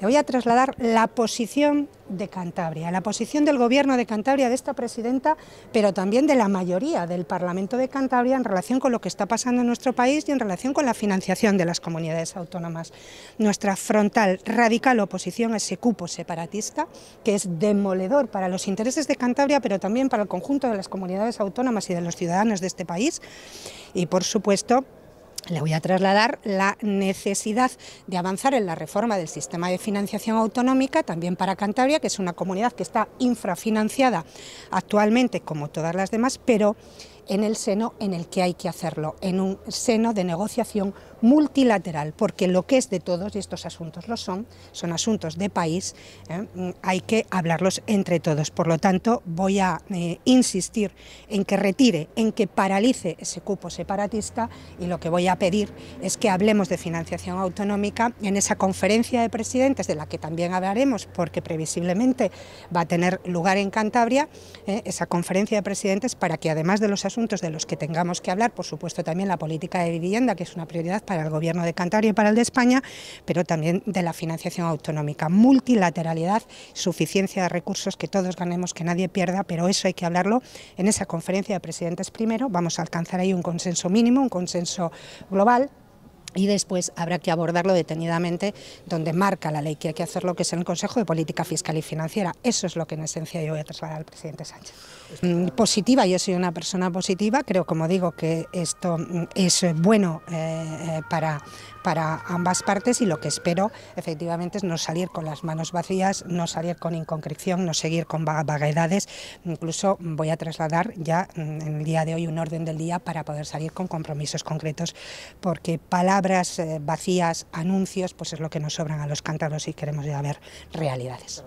Le voy a trasladar la posición de Cantabria, la posición del Gobierno de Cantabria, de esta presidenta, pero también de la mayoría del Parlamento de Cantabria en relación con lo que está pasando en nuestro país y en relación con la financiación de las comunidades autónomas. Nuestra frontal, radical oposición a ese cupo separatista, que es demoledor para los intereses de Cantabria, pero también para el conjunto de las comunidades autónomas y de los ciudadanos de este país. Y, por supuesto, le voy a trasladar la necesidad de avanzar en la reforma del sistema de financiación autonómica, también para Cantabria, que es una comunidad que está infrafinanciada actualmente, como todas las demás, pero en el seno en el que hay que hacerlo, en un seno de negociación multilateral, porque lo que es de todos, y estos asuntos lo son, son asuntos de país, ¿eh? mm, hay que hablarlos entre todos. Por lo tanto, voy a eh, insistir en que retire, en que paralice ese cupo separatista y lo que voy a pedir es que hablemos de financiación autonómica en esa conferencia de presidentes, de la que también hablaremos, porque previsiblemente va a tener lugar en Cantabria, ¿eh? esa conferencia de presidentes para que además de los asuntos de los que tengamos que hablar, por supuesto también la política de vivienda, que es una prioridad para el Gobierno de Cantabria y para el de España, pero también de la financiación autonómica, multilateralidad, suficiencia de recursos, que todos ganemos, que nadie pierda, pero eso hay que hablarlo en esa conferencia de presidentes primero, vamos a alcanzar ahí un consenso mínimo, un consenso global, y después habrá que abordarlo detenidamente donde marca la ley que hay que hacer lo que es el Consejo de Política Fiscal y Financiera. Eso es lo que en esencia yo voy a trasladar al presidente Sánchez. Mm, positiva, yo soy una persona positiva, creo como digo que esto mm, es bueno eh, eh, para, para ambas partes y lo que espero efectivamente es no salir con las manos vacías, no salir con inconcreción, no seguir con vaguedades, incluso voy a trasladar ya mm, en el día de hoy un orden del día para poder salir con compromisos concretos porque palabras palabras eh, vacías, anuncios, pues es lo que nos sobran a los cántabros si queremos ya ver realidades.